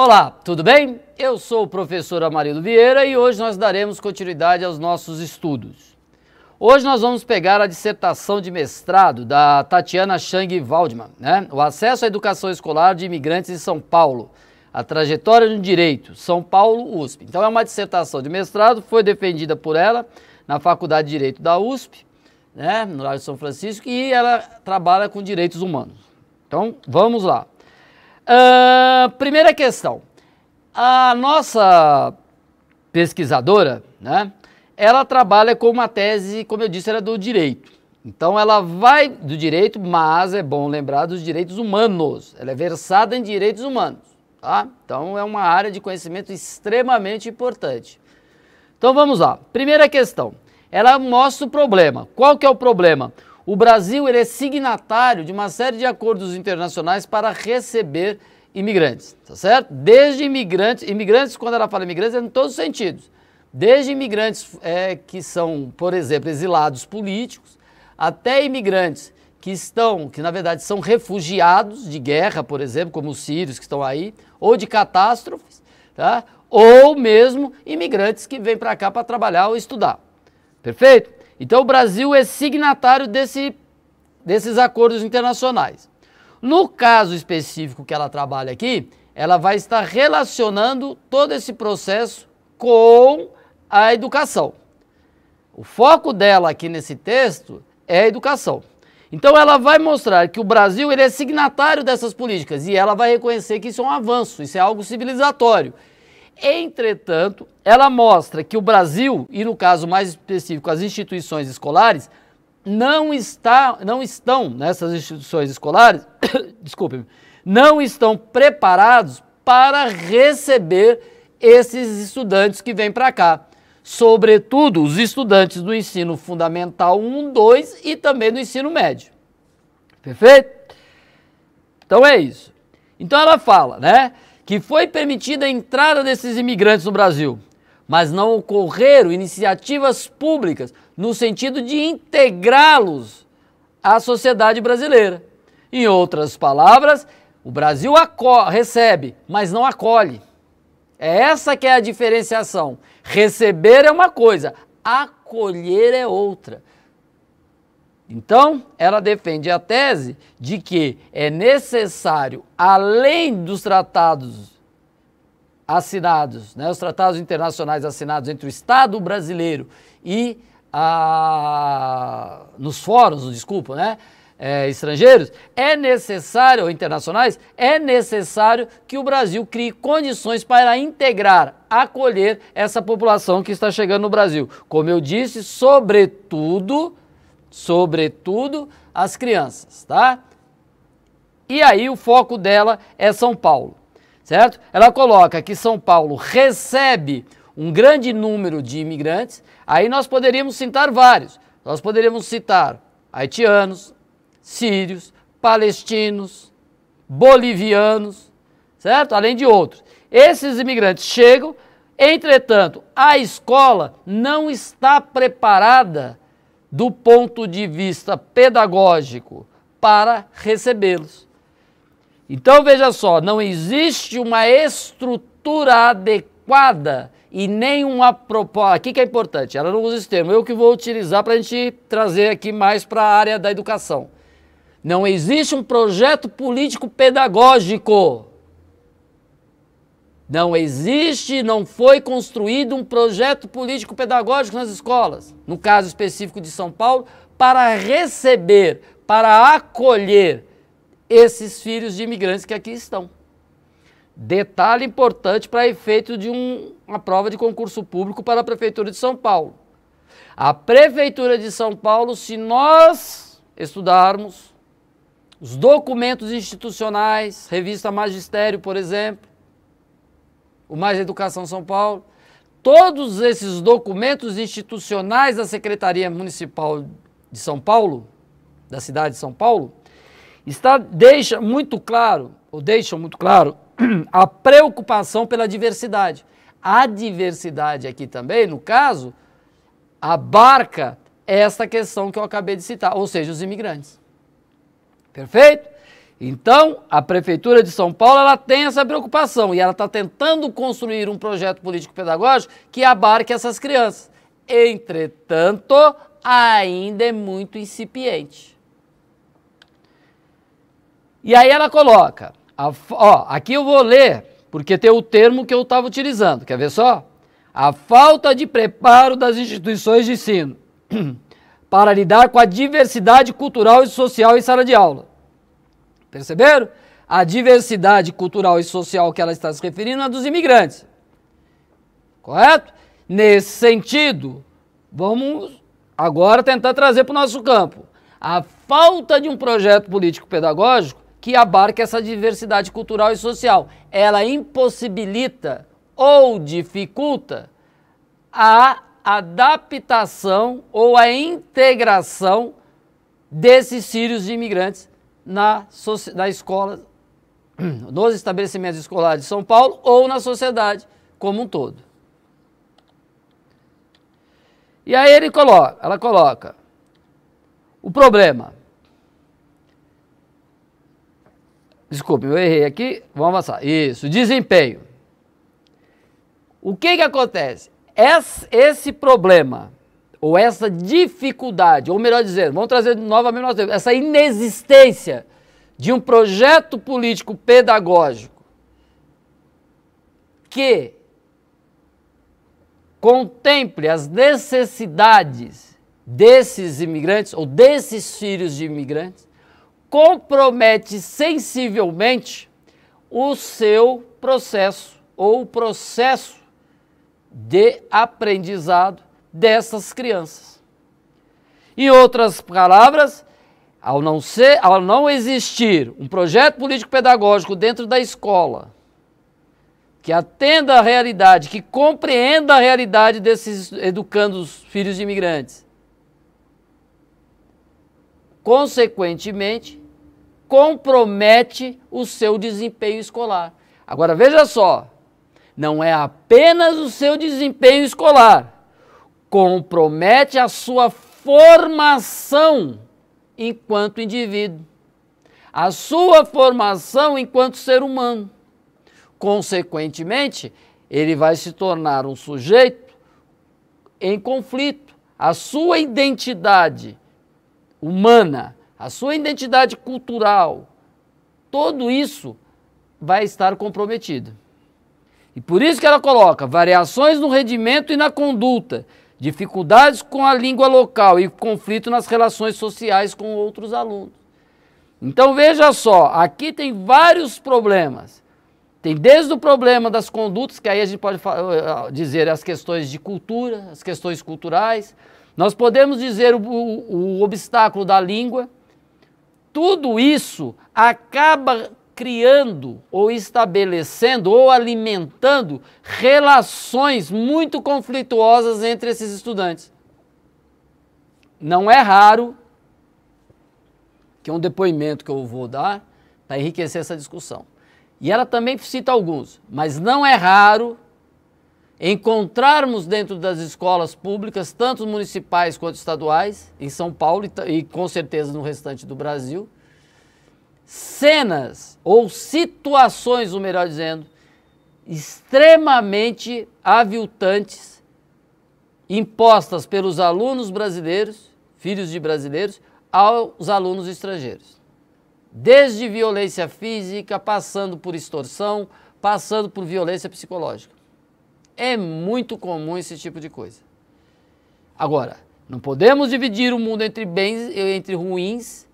Olá, tudo bem? Eu sou o professor Amarildo Vieira e hoje nós daremos continuidade aos nossos estudos. Hoje nós vamos pegar a dissertação de mestrado da Tatiana Chang Waldman, né? O acesso à educação escolar de imigrantes em São Paulo, a trajetória no direito, São Paulo, USP. Então é uma dissertação de mestrado, foi defendida por ela na Faculdade de Direito da USP, né, no Largo de São Francisco, e ela trabalha com direitos humanos. Então, vamos lá. Uh, primeira questão. A nossa pesquisadora, né, ela trabalha com uma tese, como eu disse, era é do direito. Então ela vai do direito, mas é bom lembrar dos direitos humanos. Ela é versada em direitos humanos, tá? Então é uma área de conhecimento extremamente importante. Então vamos lá. Primeira questão. Ela mostra o problema. Qual que é o problema? O Brasil ele é signatário de uma série de acordos internacionais para receber imigrantes, tá certo? Desde imigrantes, imigrantes, quando ela fala imigrantes, é em todos os sentidos. Desde imigrantes é, que são, por exemplo, exilados políticos, até imigrantes que estão, que na verdade são refugiados de guerra, por exemplo, como os sírios que estão aí, ou de catástrofes, tá? ou mesmo imigrantes que vêm para cá para trabalhar ou estudar. Perfeito? Então o Brasil é signatário desse, desses acordos internacionais. No caso específico que ela trabalha aqui, ela vai estar relacionando todo esse processo com a educação. O foco dela aqui nesse texto é a educação. Então ela vai mostrar que o Brasil ele é signatário dessas políticas e ela vai reconhecer que isso é um avanço, isso é algo civilizatório. Entretanto, ela mostra que o Brasil, e no caso mais específico as instituições escolares, não, está, não estão, nessas instituições escolares, desculpe não estão preparados para receber esses estudantes que vêm para cá. Sobretudo os estudantes do ensino fundamental 1, 2 e também do ensino médio. Perfeito? Então é isso. Então ela fala, né? que foi permitida a entrada desses imigrantes no Brasil, mas não ocorreram iniciativas públicas no sentido de integrá-los à sociedade brasileira. Em outras palavras, o Brasil recebe, mas não acolhe. É essa que é a diferenciação. Receber é uma coisa, acolher é outra. Então, ela defende a tese de que é necessário, além dos tratados assinados, né, os tratados internacionais assinados entre o Estado brasileiro e a, nos fóruns, desculpa, né, é, estrangeiros, é necessário, ou internacionais, é necessário que o Brasil crie condições para integrar, acolher essa população que está chegando no Brasil. Como eu disse, sobretudo sobretudo as crianças, tá? E aí o foco dela é São Paulo, certo? Ela coloca que São Paulo recebe um grande número de imigrantes, aí nós poderíamos citar vários. Nós poderíamos citar haitianos, sírios, palestinos, bolivianos, certo? Além de outros. Esses imigrantes chegam, entretanto, a escola não está preparada do ponto de vista pedagógico para recebê-los. Então veja só, não existe uma estrutura adequada e nem uma proposta. Ah, aqui que é importante, ela não usa esse termo, eu que vou utilizar para a gente trazer aqui mais para a área da educação. Não existe um projeto político pedagógico não existe, não foi construído um projeto político pedagógico nas escolas, no caso específico de São Paulo, para receber, para acolher esses filhos de imigrantes que aqui estão. Detalhe importante para efeito de um, uma prova de concurso público para a Prefeitura de São Paulo. A Prefeitura de São Paulo, se nós estudarmos os documentos institucionais, revista Magistério, por exemplo, o Mais Educação São Paulo, todos esses documentos institucionais da Secretaria Municipal de São Paulo, da cidade de São Paulo, está, deixa muito claro, ou deixam muito claro, a preocupação pela diversidade. A diversidade aqui também, no caso, abarca esta questão que eu acabei de citar, ou seja, os imigrantes. Perfeito? Então, a Prefeitura de São Paulo ela tem essa preocupação e ela está tentando construir um projeto político-pedagógico que abarque essas crianças. Entretanto, ainda é muito incipiente. E aí ela coloca, a, ó, aqui eu vou ler, porque tem o termo que eu estava utilizando, quer ver só? A falta de preparo das instituições de ensino para lidar com a diversidade cultural e social em sala de aula Perceberam? A diversidade cultural e social que ela está se referindo é a dos imigrantes. Correto? Nesse sentido, vamos agora tentar trazer para o nosso campo a falta de um projeto político-pedagógico que abarque essa diversidade cultural e social. Ela impossibilita ou dificulta a adaptação ou a integração desses sírios de imigrantes na, na escola, nos estabelecimentos escolares de São Paulo ou na sociedade como um todo. E aí ele coloca, ela coloca o problema. Desculpe, eu errei aqui. Vamos avançar. Isso, desempenho. O que, que acontece? Esse, esse problema ou essa dificuldade, ou melhor dizendo, vamos trazer novamente nós essa inexistência de um projeto político pedagógico que contemple as necessidades desses imigrantes ou desses filhos de imigrantes, compromete sensivelmente o seu processo ou o processo de aprendizado dessas crianças. Em outras palavras, ao não, ser, ao não existir um projeto político-pedagógico dentro da escola que atenda a realidade, que compreenda a realidade desses educando os filhos de imigrantes, consequentemente, compromete o seu desempenho escolar. Agora veja só, não é apenas o seu desempenho escolar compromete a sua formação enquanto indivíduo, a sua formação enquanto ser humano. Consequentemente, ele vai se tornar um sujeito em conflito. A sua identidade humana, a sua identidade cultural, tudo isso vai estar comprometido. E por isso que ela coloca variações no rendimento e na conduta dificuldades com a língua local e conflito nas relações sociais com outros alunos. Então veja só, aqui tem vários problemas. Tem desde o problema das condutas, que aí a gente pode eh, eh, dizer as questões de cultura, as questões culturais. Nós podemos dizer o, o, o obstáculo da língua. Tudo isso acaba criando ou estabelecendo ou alimentando relações muito conflituosas entre esses estudantes. Não é raro que é um depoimento que eu vou dar para enriquecer essa discussão. E ela também cita alguns, mas não é raro encontrarmos dentro das escolas públicas, tanto municipais quanto estaduais, em São Paulo e, e com certeza no restante do Brasil, cenas ou situações, o melhor dizendo, extremamente aviltantes impostas pelos alunos brasileiros, filhos de brasileiros, aos alunos estrangeiros. Desde violência física, passando por extorsão, passando por violência psicológica. É muito comum esse tipo de coisa. Agora, não podemos dividir o mundo entre bens, entre ruins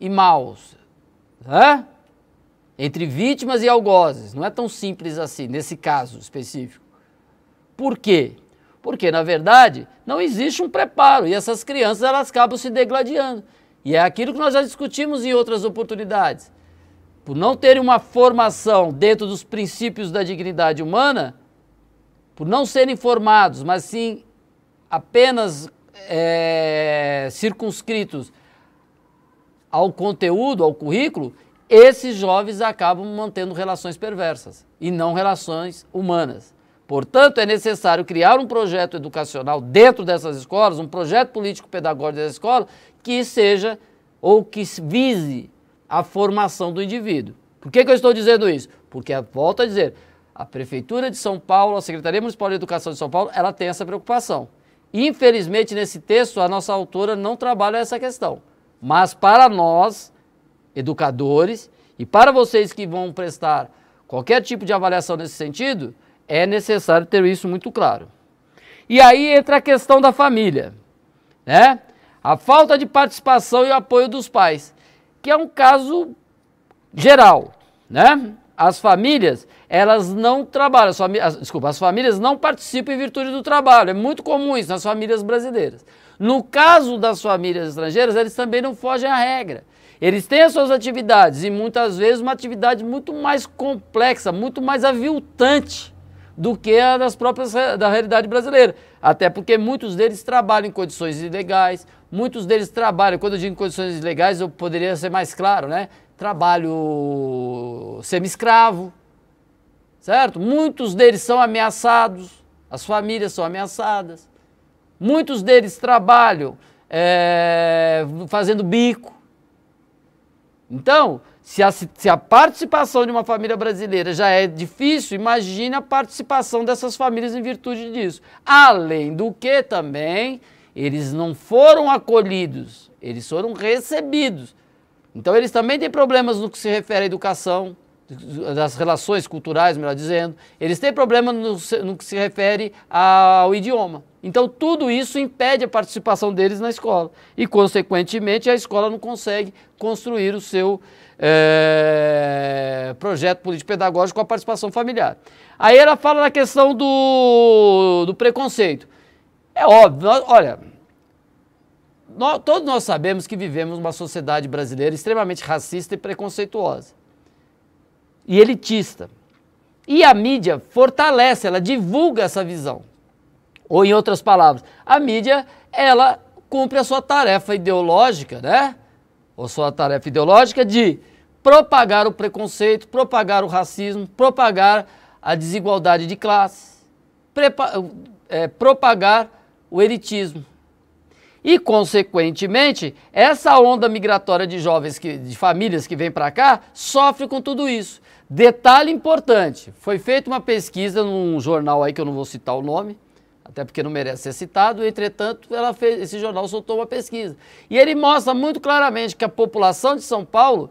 e maus. Hã? Entre vítimas e algozes. Não é tão simples assim, nesse caso específico. Por quê? Porque, na verdade, não existe um preparo e essas crianças elas acabam se degladiando. E é aquilo que nós já discutimos em outras oportunidades. Por não terem uma formação dentro dos princípios da dignidade humana, por não serem formados, mas sim apenas é, circunscritos ao conteúdo, ao currículo, esses jovens acabam mantendo relações perversas e não relações humanas. Portanto, é necessário criar um projeto educacional dentro dessas escolas, um projeto político-pedagógico da escola, que seja ou que vise a formação do indivíduo. Por que, que eu estou dizendo isso? Porque, volto a dizer, a Prefeitura de São Paulo, a Secretaria Municipal de Educação de São Paulo, ela tem essa preocupação. Infelizmente, nesse texto, a nossa autora não trabalha essa questão. Mas para nós, educadores, e para vocês que vão prestar qualquer tipo de avaliação nesse sentido, é necessário ter isso muito claro. E aí entra a questão da família, né? A falta de participação e apoio dos pais, que é um caso geral, né? As famílias, elas não trabalham, as, desculpa, as famílias não participam em virtude do trabalho. É muito comum isso nas famílias brasileiras. No caso das famílias estrangeiras, eles também não fogem à regra. Eles têm as suas atividades e muitas vezes uma atividade muito mais complexa, muito mais aviltante do que a das próprias da realidade brasileira. Até porque muitos deles trabalham em condições ilegais, muitos deles trabalham, quando eu digo em condições ilegais, eu poderia ser mais claro, né? Trabalho semi-escravo, certo? Muitos deles são ameaçados, as famílias são ameaçadas. Muitos deles trabalham é, fazendo bico. Então, se a, se a, participação de uma família brasileira já é difícil, imagine a participação dessas famílias em virtude disso. Além do que também eles não foram acolhidos, eles foram recebidos. Então eles também têm problemas no que se refere à educação, das relações culturais, melhor dizendo, eles têm problema no, no, que se refere ao idioma. Então, tudo isso impede a participação deles na escola. E, consequentemente, a escola não consegue construir o seu é, projeto político-pedagógico com a participação familiar. Aí ela fala na questão do, do preconceito. É óbvio, nós, olha, nós, todos nós sabemos que vivemos uma sociedade brasileira extremamente racista e preconceituosa e elitista. E a mídia fortalece, ela divulga essa visão. Ou em outras palavras, a mídia, ela cumpre a sua tarefa ideológica, né? Ou sua tarefa ideológica de propagar o preconceito, propagar o racismo, propagar a desigualdade de classe, é, propagar o elitismo. E, consequentemente, essa onda migratória de jovens, que, de famílias que vêm para cá, sofre com tudo isso. Detalhe importante: foi feita uma pesquisa num jornal aí que eu não vou citar o nome, até porque não merece ser citado. Entretanto, fez, esse jornal soltou uma pesquisa. E ele mostra muito claramente que a população de São Paulo,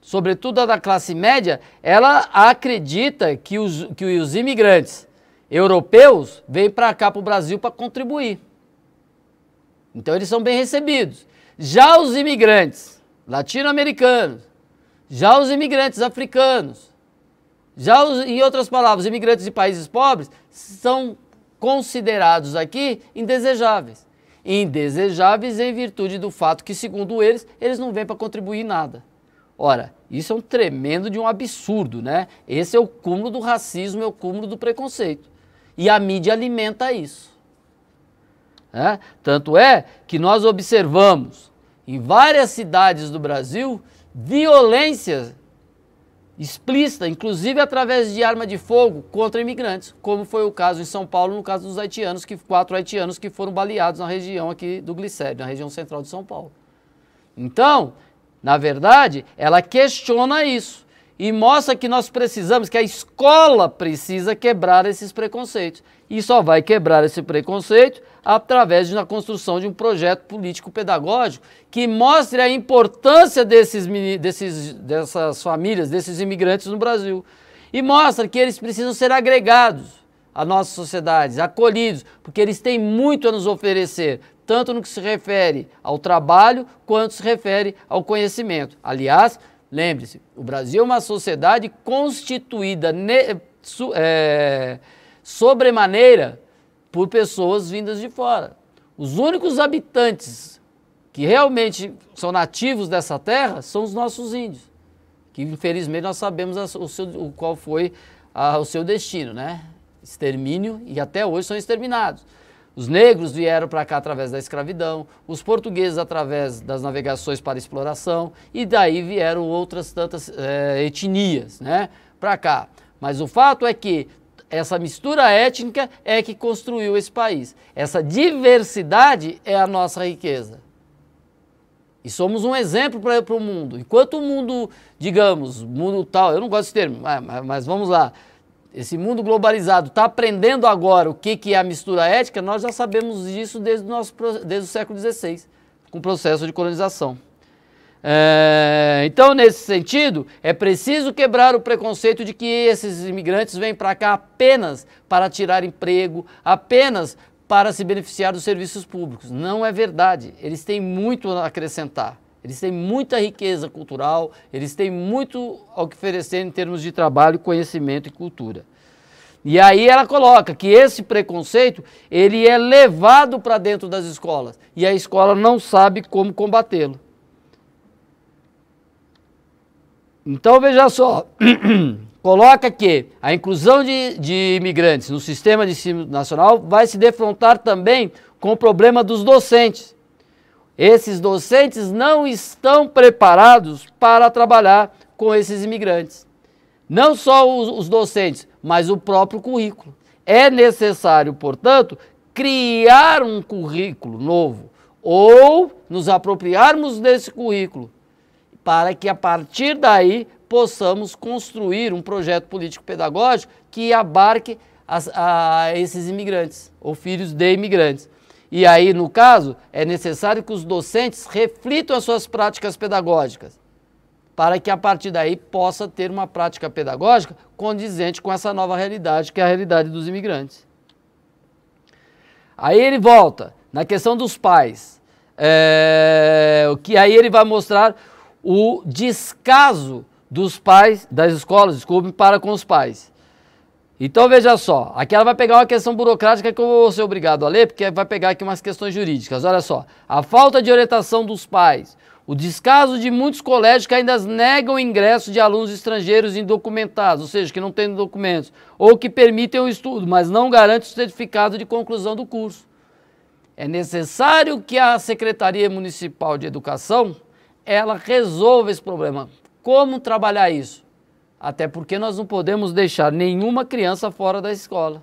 sobretudo a da classe média, ela acredita que os, que os imigrantes europeus vêm para cá, para o Brasil, para contribuir. Então, eles são bem recebidos. Já os imigrantes latino-americanos, já os imigrantes africanos, já, os, em outras palavras, imigrantes de países pobres são considerados aqui indesejáveis. Indesejáveis em virtude do fato que, segundo eles, eles não vêm para contribuir nada. Ora, isso é um tremendo de um absurdo, né? Esse é o cúmulo do racismo, é o cúmulo do preconceito. E a mídia alimenta isso. É? Tanto é que nós observamos em várias cidades do Brasil violências explícita, inclusive através de arma de fogo contra imigrantes, como foi o caso em São Paulo, no caso dos haitianos, que quatro haitianos que foram baleados na região aqui do Glicério, na região central de São Paulo. Então, na verdade, ela questiona isso e mostra que nós precisamos, que a escola precisa quebrar esses preconceitos. E só vai quebrar esse preconceito através da construção de um projeto político-pedagógico que mostre a importância desses, desses, dessas famílias, desses imigrantes no Brasil. E mostra que eles precisam ser agregados à nossa sociedade, acolhidos, porque eles têm muito a nos oferecer, tanto no que se refere ao trabalho, quanto se refere ao conhecimento. Aliás, lembre-se, o Brasil é uma sociedade constituída ne, é, sobremaneira por pessoas vindas de fora. Os únicos habitantes que realmente são nativos dessa terra são os nossos índios, que infelizmente nós sabemos o, seu, o qual foi a, o seu destino, né? Extermínio e até hoje são exterminados. Os negros vieram para cá através da escravidão, os portugueses através das navegações para exploração, e daí vieram outras tantas é, etnias né, para cá. Mas o fato é que essa mistura étnica é que construiu esse país. Essa diversidade é a nossa riqueza. E somos um exemplo para o mundo. Enquanto o mundo, digamos, mundo tal, eu não gosto desse termo, mas, mas vamos lá. Esse mundo globalizado está aprendendo agora o que, que é a mistura étnica, nós já sabemos disso desde, nosso, desde o século XVI, com o processo de colonização. É, então, nesse sentido, é preciso quebrar o preconceito de que esses imigrantes vêm para cá apenas para tirar emprego, apenas para se beneficiar dos serviços públicos. Não é verdade. Eles têm muito a acrescentar. Eles têm muita riqueza cultural, eles têm muito a oferecer em termos de trabalho, conhecimento e cultura. E aí ela coloca que esse preconceito, ele é levado para dentro das escolas e a escola não sabe como combatê-lo. Então veja só, coloca que a inclusão de, de imigrantes no sistema de ensino nacional vai se defrontar também com o problema dos docentes. Esses docentes não estão preparados para trabalhar com esses imigrantes. Não só os, os docentes, mas o próprio currículo. É necessário, portanto, criar um currículo novo ou nos apropriarmos desse currículo para que a partir daí possamos construir um projeto político-pedagógico que abarque as, a esses imigrantes ou filhos de imigrantes. E aí, no caso, é necessário que os docentes reflitam as suas práticas pedagógicas, para que a partir daí possa ter uma prática pedagógica condizente com essa nova realidade, que é a realidade dos imigrantes. Aí ele volta na questão dos pais, é, que aí ele vai mostrar o descaso dos pais, das escolas, desculpe, para com os pais. Então veja só, aqui ela vai pegar uma questão burocrática que eu vou ser obrigado a ler, porque vai pegar aqui umas questões jurídicas. Olha só, a falta de orientação dos pais, o descaso de muitos colégios que ainda negam ingresso de alunos estrangeiros indocumentados, ou seja, que não têm documentos, ou que permitem o estudo, mas não garantem o certificado de conclusão do curso. É necessário que a Secretaria Municipal de Educação ela resolva esse problema. Como trabalhar isso? Até porque nós não podemos deixar nenhuma criança fora da escola.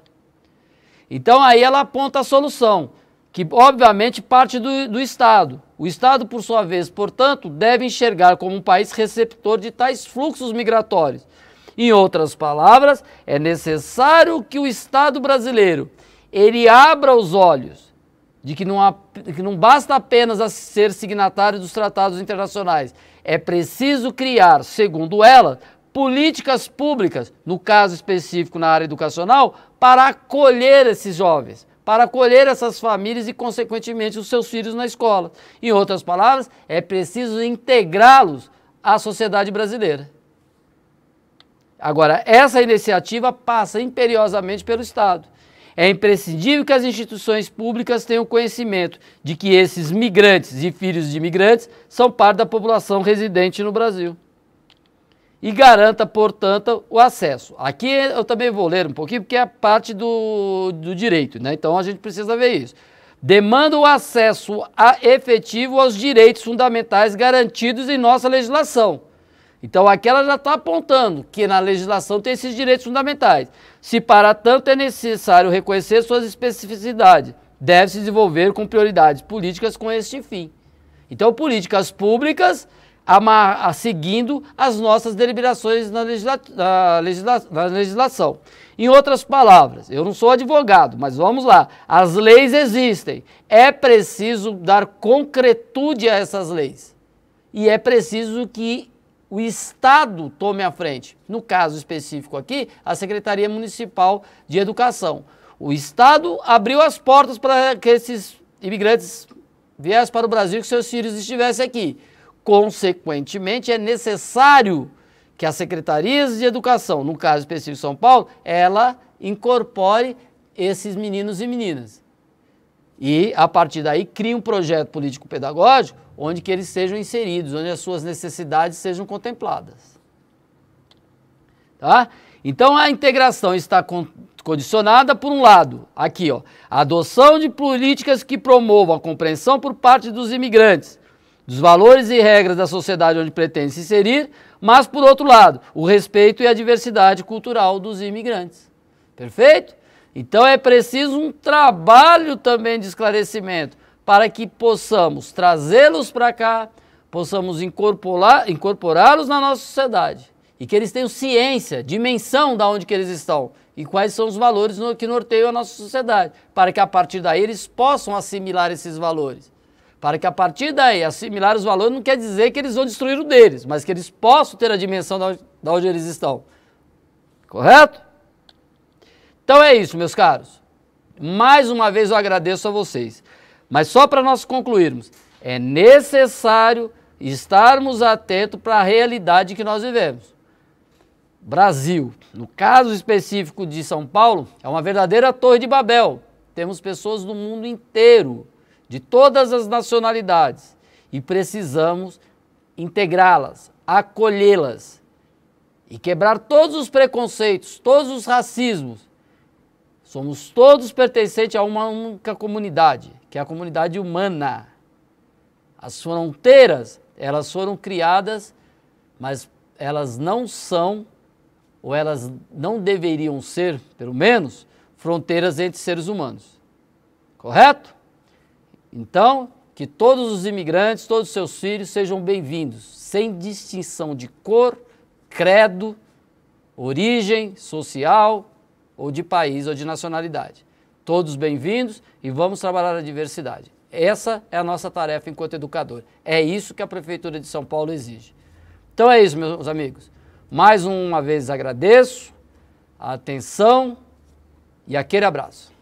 Então aí ela aponta a solução, que obviamente parte do, do Estado. O Estado, por sua vez, portanto, deve enxergar como um país receptor de tais fluxos migratórios. Em outras palavras, é necessário que o Estado brasileiro ele abra os olhos de que não, há, que não basta apenas ser signatário dos tratados internacionais. É preciso criar, segundo ela, políticas públicas, no caso específico na área educacional, para acolher esses jovens, para acolher essas famílias e, consequentemente, os seus filhos na escola. Em outras palavras, é preciso integrá-los à sociedade brasileira. Agora, essa iniciativa passa imperiosamente pelo Estado. É imprescindível que as instituições públicas tenham conhecimento de que esses migrantes e filhos de imigrantes são parte da população residente no Brasil. E garanta, portanto, o acesso. Aqui eu também vou ler um pouquinho, porque é a parte do, do direito, né? Então a gente precisa ver isso demanda o acesso efetivo aos direitos fundamentais garantidos em nossa legislação. Então aquela já está apontando que na legislação tem esses direitos fundamentais. Se para tanto é necessário reconhecer suas especificidades, deve-se desenvolver com prioridades políticas com este fim. Então políticas públicas a, seguindo as nossas deliberações na, legisla, na, legisla, na, legislação. Em outras palavras, eu não sou advogado, mas vamos lá. As leis existem. É preciso dar concretude a essas leis. E é preciso que o Estado tome a frente. No caso específico aqui, a Secretaria Municipal de Educação. O Estado abriu as portas para que esses imigrantes viessem para o Brasil, que seus filhos estivessem aqui. Consequentemente, é necessário que as secretarias de educação, no caso específico São Paulo, ela incorpore esses meninos e meninas. E, a partir daí, crie um projeto político-pedagógico onde que eles sejam inseridos, onde as suas necessidades sejam contempladas. Tá? Então a integração está condicionada por um lado, aqui, ó, a adoção de políticas que promovam a compreensão por parte dos imigrantes dos valores e regras da sociedade onde pretende se inserir, mas por outro lado, o respeito e a diversidade cultural dos imigrantes. Perfeito? Então é preciso um trabalho também de esclarecimento para que possamos trazê-los para cá, possamos incorporá-los na nossa sociedade e que eles tenham ciência, dimensão da onde que eles estão e quais são os valores no, que norteiam a nossa sociedade, para que a partir daí eles possam assimilar esses valores. Para que a partir daí assimilar os valores não quer dizer que eles vão destruir o deles, mas que eles possam ter a dimensão da onde, da onde eles estão. Correto? Então é isso, meus caros. Mais uma vez eu agradeço a vocês. Mas só para nós concluirmos, é necessário estarmos atentos para a realidade que nós vivemos. Brasil, no caso específico de São Paulo, é uma verdadeira torre de Babel. Temos pessoas do mundo inteiro, de todas as nacionalidades, e precisamos integrá-las, acolhê-las e quebrar todos os preconceitos, todos os racismos. Somos todos pertencentes a uma única comunidade que é a comunidade humana. As fronteiras, elas foram criadas, mas elas não são, ou elas não deveriam ser, pelo menos, fronteiras entre seres humanos. Correto? Então, que todos os imigrantes, todos os seus filhos sejam bem-vindos, sem distinção de cor, credo, origem social ou de país ou de nacionalidade todos bem-vindos e vamos trabalhar a diversidade. Essa é a nossa tarefa enquanto educador. É isso que a Prefeitura de São Paulo exige. Então é isso, meus amigos. Mais uma vez agradeço a atenção e aquele abraço.